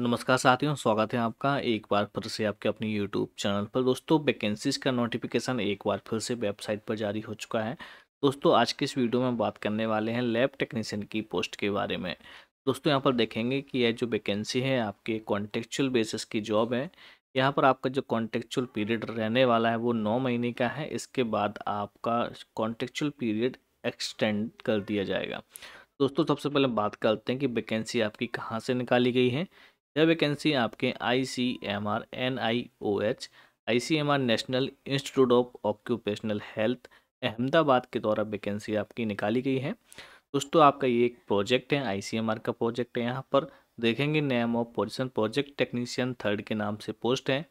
नमस्कार साथियों स्वागत है आपका एक बार फिर से आपके अपने यूट्यूब चैनल पर दोस्तों वैकेंसीज का नोटिफिकेशन एक बार फिर से वेबसाइट पर जारी हो चुका है दोस्तों आज के इस वीडियो में बात करने वाले हैं लैब टेक्नीशियन की पोस्ट के बारे में दोस्तों यहाँ पर देखेंगे कि यह जो वैकेंसी है आपके कॉन्टेक्चुअल बेसिस की जॉब है यहाँ पर आपका जो कॉन्टेक्चुअल पीरियड रहने वाला है वो नौ महीने का है इसके बाद आपका कॉन्टेक्चुअल पीरियड एक्सटेंड कर दिया जाएगा दोस्तों सबसे पहले बात करते हैं कि वैकेंसी आपकी कहाँ से निकाली गई है यह वैकेंसी आपके I C M R N I O H I C M R National Institute of Occupational Health Ahmedabad के द्वारा वैकेंसी आपकी निकाली गई है दोस्तों आपका ये एक प्रोजेक्ट है आई सी एम आर का प्रोजेक्ट है यहाँ पर देखेंगे name of position project technician third के नाम से पोस्ट है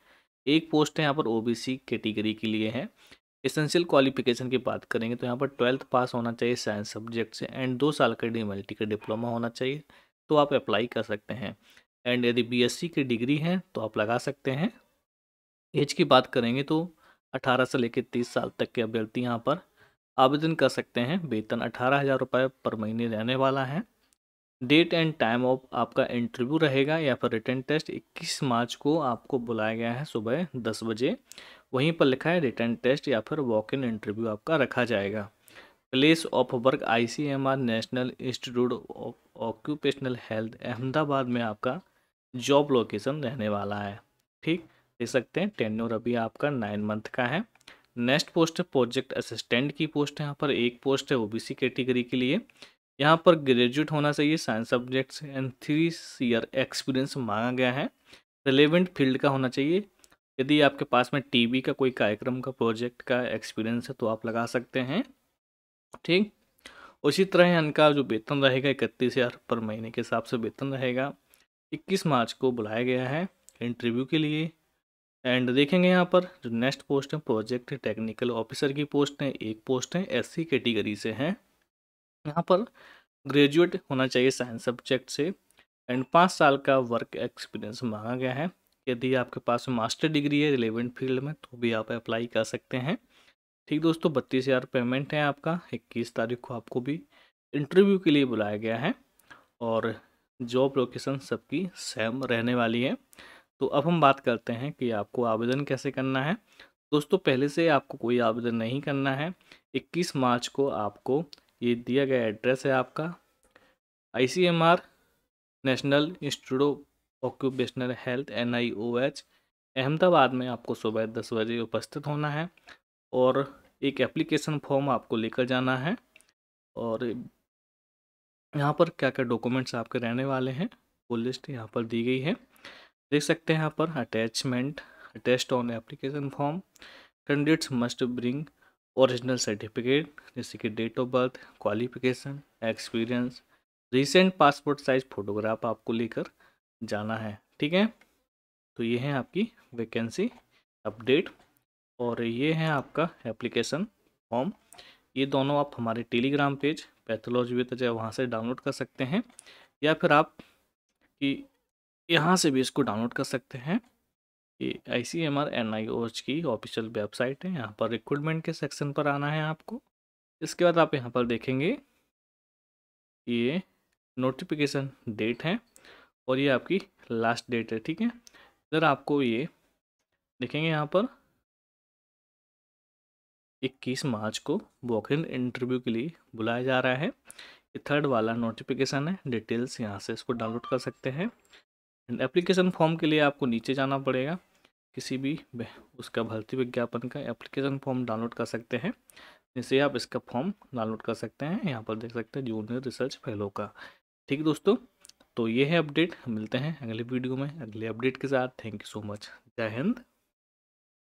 एक पोस्ट है यहाँ पर ओ बी सी कैटेगरी के लिए है एसेंशियल क्वालिफिकेशन की बात करेंगे तो यहाँ पर ट्वेल्थ पास होना चाहिए साइंस सब्जेक्ट से एंड दो साल का डी एम एल टी का डिप्लोमा होना चाहिए तो आप अप्लाई कर सकते हैं एंड यदि बीएससी की डिग्री है तो आप लगा सकते हैं एज की बात करेंगे तो 18 से लेकर 30 साल तक के अभ्यर्थी यहाँ पर आवेदन कर सकते हैं वेतन अठारह हज़ार रुपये पर महीने रहने वाला है डेट एंड टाइम ऑफ आपका इंटरव्यू रहेगा या फिर रिटर्न टेस्ट 21 मार्च को आपको बुलाया गया है सुबह 10 बजे वहीं पर लिखा है रिटर्न टेस्ट या फिर वॉक इन इंटरव्यू आपका रखा जाएगा place of work ICMR National Institute of Occupational Health Ahmedabad में आपका जॉब लोकेशन रहने वाला है ठीक देख सकते हैं टेन्योर अभी आपका नाइन मंथ का है नेक्स्ट पोस्ट है प्रोजेक्ट असिस्टेंट की पोस्ट है यहाँ पर एक पोस्ट है ओबीसी कैटेगरी के लिए यहाँ पर ग्रेजुएट होना चाहिए science subject and three year experience मांगा गया है रिलेवेंट फील्ड का होना चाहिए यदि आपके पास में टीवी का कोई कार्यक्रम का प्रोजेक्ट का एक्सपीरियंस है तो आप लगा सकते हैं ठीक उसी तरह इनका जो वेतन रहेगा इकतीस हज़ार पर महीने के हिसाब से वेतन रहेगा 21 मार्च को बुलाया गया है इंटरव्यू के लिए एंड देखेंगे यहाँ पर जो नेक्स्ट पोस्ट है प्रोजेक्ट टेक्निकल ऑफिसर की पोस्ट है एक पोस्ट है एस सी कैटेगरी से हैं यहाँ पर ग्रेजुएट होना चाहिए साइंस सब्जेक्ट से एंड पाँच साल का वर्क एक्सपीरियंस मांगा गया है यदि आपके पास मास्टर डिग्री है रिलेवेंट फील्ड में तो भी आप अप्लाई कर सकते हैं ठीक दोस्तों बत्तीस हज़ार पेमेंट है आपका इक्कीस तारीख को आपको भी इंटरव्यू के लिए बुलाया गया है और जॉब लोकेशन सबकी सेम रहने वाली है तो अब हम बात करते हैं कि आपको आवेदन कैसे करना है दोस्तों पहले से आपको कोई आवेदन नहीं करना है 21 मार्च को आपको ये दिया गया एड्रेस है आपका I National Institute of Occupational Health N I O H Ahmedabad में आपको सुबह दस बजे उपस्थित होना है और एक एप्लीकेशन फॉर्म आपको लेकर जाना है और यहाँ पर क्या क्या डॉक्यूमेंट्स आपके रहने वाले हैं वो लिस्ट यहाँ पर दी गई है देख सकते हैं यहाँ पर attachment attach on application form candidates must bring original certificate जैसे कि date of birth qualification experience recent passport size photograph आपको लेकर जाना है ठीक है तो ये है आपकी वैकेंसी अपडेट और ये है आपका एप्लीकेशन फॉर्म ये दोनों आप हमारे टेलीग्राम पेज पैथोलॉजी विथ चाहे वहाँ से डाउनलोड कर सकते हैं या फिर आप कि यहाँ से भी इसको डाउनलोड कर सकते हैं ये I C M R N I O H की ऑफिशियल वेबसाइट है यहाँ पर रिक्रूटमेंट के सेक्शन पर आना है आपको इसके बाद आप यहाँ पर देखेंगे ये नोटिफिकेशन डेट है और ये आपकी लास्ट डेट है ठीक है इधर आपको ये देखेंगे यहाँ पर 21 मार्च को वॉक इन इंटरव्यू के लिए बुलाया जा रहा है ये थर्ड वाला नोटिफिकेशन है डिटेल्स यहाँ से इसको डाउनलोड कर सकते हैं एंड एप्लीकेशन फॉर्म के लिए आपको नीचे जाना पड़ेगा किसी भी उसका भर्ती विज्ञापन का एप्लीकेशन फॉर्म डाउनलोड कर सकते हैं जिससे आप इसका फॉर्म डाउनलोड कर सकते हैं यहाँ पर देख सकते हैं जूनियर रिसर्च फेलो का ठीक दोस्तों तो ये है अपडेट मिलते हैं अगले वीडियो में अगले अपडेट के साथ थैंक यू सो मच जय हिंद